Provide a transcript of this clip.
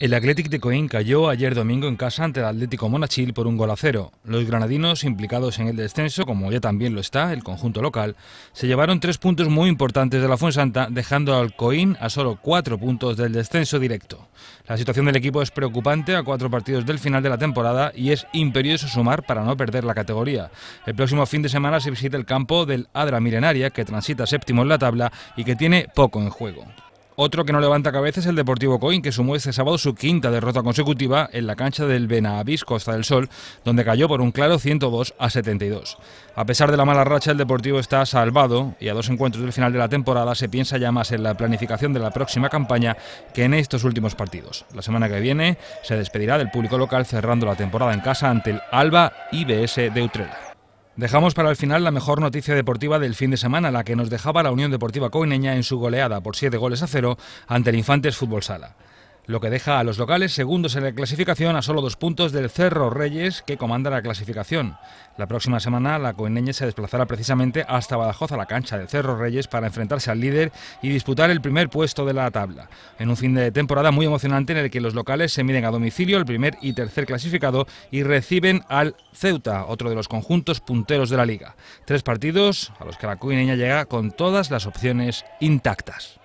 El Athletic de Coín cayó ayer domingo en casa ante el Atlético Monachil por un gol a cero. Los granadinos, implicados en el descenso, como ya también lo está el conjunto local, se llevaron tres puntos muy importantes de la Fuensanta, dejando al Coín a solo cuatro puntos del descenso directo. La situación del equipo es preocupante a cuatro partidos del final de la temporada y es imperioso sumar para no perder la categoría. El próximo fin de semana se visita el campo del Adra Milenaria, que transita séptimo en la tabla y que tiene poco en juego. Otro que no levanta cabeza es el Deportivo Coin que sumó este sábado su quinta derrota consecutiva en la cancha del Benavís Costa del Sol, donde cayó por un claro 102 a 72. A pesar de la mala racha, el Deportivo está salvado y a dos encuentros del final de la temporada se piensa ya más en la planificación de la próxima campaña que en estos últimos partidos. La semana que viene se despedirá del público local cerrando la temporada en casa ante el Alba IBS de Utrera. Dejamos para el final la mejor noticia deportiva del fin de semana, la que nos dejaba la Unión Deportiva Coineña en su goleada por 7 goles a 0 ante el Infantes Fútbol Sala lo que deja a los locales segundos en la clasificación a solo dos puntos del Cerro Reyes, que comanda la clasificación. La próxima semana la coineña se desplazará precisamente hasta Badajoz a la cancha del Cerro Reyes para enfrentarse al líder y disputar el primer puesto de la tabla. En un fin de temporada muy emocionante en el que los locales se miden a domicilio el primer y tercer clasificado y reciben al Ceuta, otro de los conjuntos punteros de la liga. Tres partidos a los que la coineña llega con todas las opciones intactas.